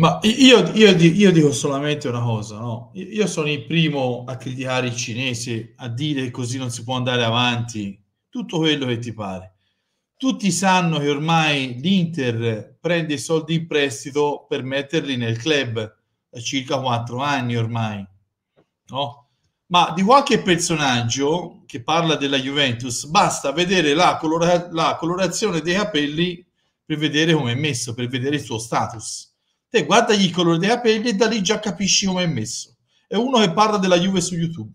Ma io, io, io, dico solamente una cosa, no? Io sono il primo a criticare il cinese, a dire così non si può andare avanti, tutto quello che ti pare. Tutti sanno che ormai l'Inter prende i soldi in prestito per metterli nel club da circa quattro anni ormai, no? Ma di qualche personaggio che parla della Juventus basta vedere la, colora- la colorazione dei capelli per vedere come è messo, per vedere il suo status te guardagli il colore dei capelli e da lì già capisci come è messo. È uno che parla della Juve su YouTube.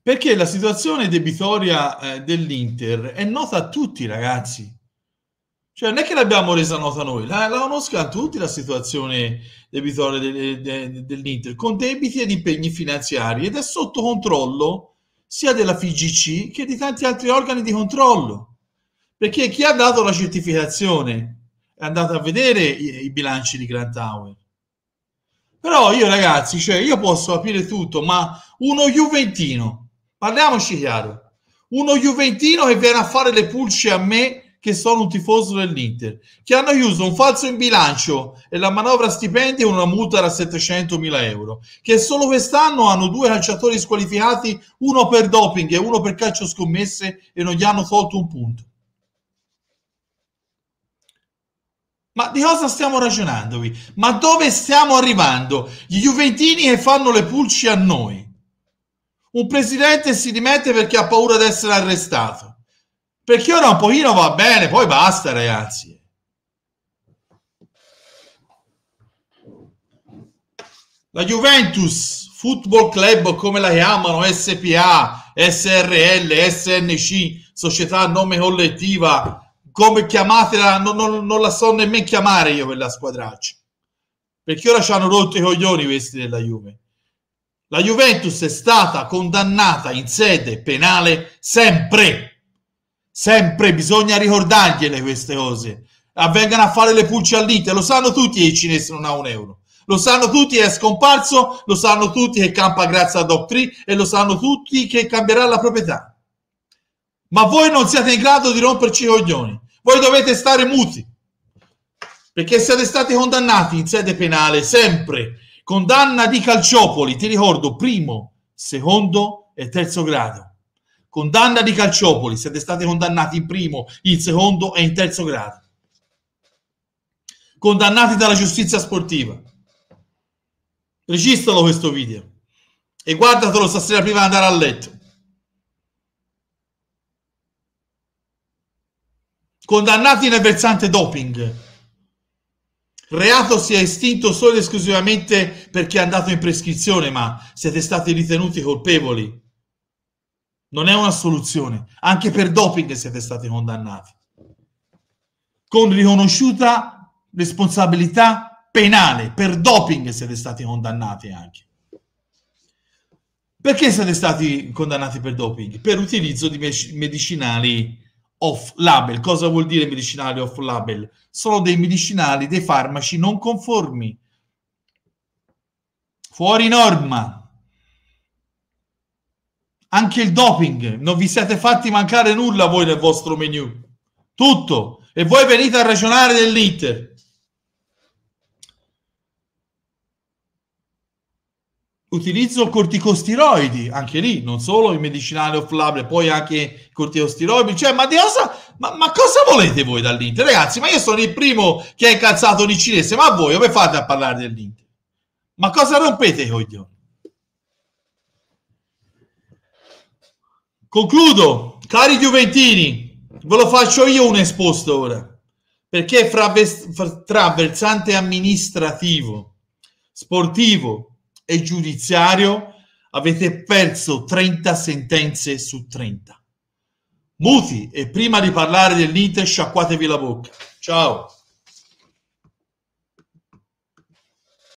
Perché la situazione debitoria eh, dell'Inter è nota a tutti, ragazzi. Cioè, non è che l'abbiamo resa nota noi, la, la conoscono tutti la situazione debitoria de, de, de, dell'Inter, con debiti ed impegni finanziari, ed è sotto controllo sia della FIGC che di tanti altri organi di controllo. Perché chi ha dato la certificazione andate a vedere i, i bilanci di Grant Tower. Però io ragazzi, cioè io posso aprire tutto, ma uno Juventino, parliamoci chiaro, uno Juventino che viene a fare le pulci a me che sono un tifoso dell'Inter, che hanno chiuso un falso in bilancio e la manovra stipendi è una multa da 700.000 euro, che solo quest'anno hanno due calciatori squalificati, uno per doping e uno per calcio scommesse e non gli hanno tolto un punto. Ma di cosa stiamo ragionando qui? Ma dove stiamo arrivando? Gli Juventini che fanno le pulci a noi. Un presidente si dimette perché ha paura di essere arrestato. Perché ora un pochino va bene, poi basta ragazzi. La Juventus Football Club, come la chiamano, SPA, SRL, SNC, società a nome collettiva, come chiamatela, non, non, non, la so nemmeno chiamare io quella squadraccia. Perché ora ci hanno rotto i coglioni questi della Juve. La Juventus è stata condannata in sede penale sempre. Sempre bisogna ricordargliele queste cose. Avvengano a fare le pulce all'Inter, lo sanno tutti che il cinese non ha un euro. Lo sanno tutti che è scomparso, lo sanno tutti che campa grazie a Doc e lo sanno tutti che cambierà la proprietà ma voi non siete in grado di romperci i coglioni voi dovete stare muti perché siete stati condannati in sede penale sempre. Condanna di Calciopoli, ti ricordo, primo, secondo e terzo grado. Condanna di Calciopoli, siete stati condannati in primo, in secondo e in terzo grado. Condannati dalla giustizia sportiva. Registralo questo video e guardatelo stasera prima di andare a letto. condannati nel versante doping. Reato si è estinto solo ed esclusivamente perché è andato in prescrizione, ma siete stati ritenuti colpevoli. Non è una soluzione. Anche per doping siete stati condannati. Con riconosciuta responsabilità penale. Per doping siete stati condannati anche. Perché siete stati condannati per doping? Per utilizzo di medicinali off label. Cosa vuol dire medicinali off label? Sono dei medicinali, dei farmaci non conformi, fuori norma. Anche il doping, non vi siete fatti mancare nulla voi nel vostro menu. Tutto. E voi venite a ragionare dell'Inter utilizzo corticosteroidi, anche lì, non solo i medicinali off label, poi anche i corticosteroidi, cioè ma, cosa, ma, ma, cosa volete voi dall'Inter? Ragazzi, ma io sono il primo che è incazzato di cinese, ma voi come fate a parlare dell'Inter? Ma cosa rompete i oh coglioni? Concludo, cari Giuventini, ve lo faccio io un esposto ora, perché fra, tra versante amministrativo, sportivo, e giudiziario avete perso 30 sentenze su 30. Muti e prima di parlare dell'Inter sciacquatevi la bocca. Ciao.